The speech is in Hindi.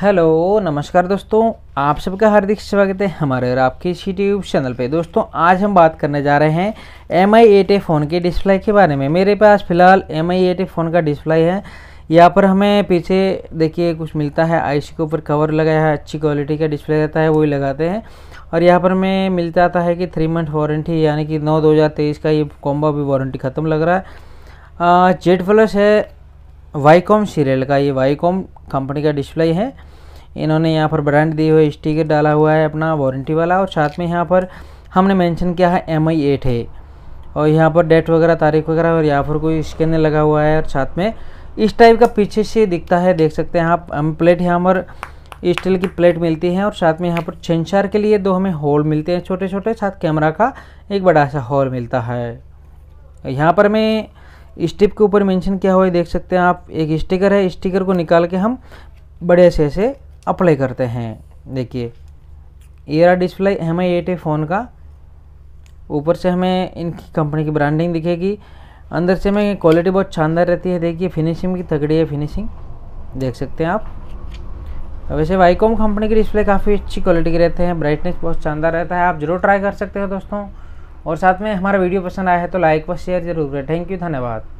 हेलो नमस्कार दोस्तों आप सबका हार्दिक स्वागत है हमारे और आपके इस यूट्यूब चैनल पे दोस्तों आज हम बात करने जा रहे हैं M I eight A phone के डिस्प्ले के बारे में मेरे पास फिलहाल M I eight A phone का डिस्प्ले है यहाँ पर हमें पीछे देखिए कुछ मिलता है सी के ऊपर कवर लगाया है अच्छी क्वालिटी का डिस्प्ले रहता है वही लगाते हैं और यहाँ पर हमें मिल जाता है कि थ्री मंथ वारंटी यानी कि नौ दो हज़ार तेईस का ये कॉम्बो भी वारंटी ख़त्म लग रहा है जेड प्लस है वाईकॉम सीरियल का ये वाईकॉम कंपनी का डिस्प्ले है इन्होंने यहाँ पर ब्रांड दिए हुए स्टिकर डाला हुआ है अपना वारंटी वाला और साथ में यहाँ पर हमने मेंशन किया है एम आई एट है और यहाँ पर डेट वगैरह तारीख वगैरह और यहाँ पर कोई स्कैनर लगा हुआ है और साथ में इस टाइप का पीछे से दिखता है देख सकते हैं आप हम प्लेट यहाँ पर स्टील की प्लेट मिलती है और साथ में यहाँ पर सेंसर के लिए दो हमें होल मिलते हैं छोटे छोटे साथ कैमरा का एक बड़ा सा हॉल मिलता है यहाँ पर मैं स्टिप के ऊपर मेंशन किया हुआ है देख सकते हैं आप एक स्टिकर है स्टिकर को निकाल के हम बड़े से ऐसे अप्लाई करते हैं देखिए एरा display M I eight phone का ऊपर से हमें इनकी कंपनी की ब्रांडिंग दिखेगी अंदर से हमें क्वालिटी बहुत शानदार रहती है देखिए फिनिशिंग की तगड़ी है फिनिशिंग देख सकते हैं आप वैसे वाईकॉम कंपनी के डिस्प्ले काफ़ी अच्छी क्वालिटी के रहते हैं ब्राइटनेस बहुत शानदार रहता है आप ज़रूर ट्राई कर सकते हैं दोस्तों और साथ में हमारा वीडियो पसंद आया है तो लाइक व शेयर जरूर करें थैंक यू धन्यवाद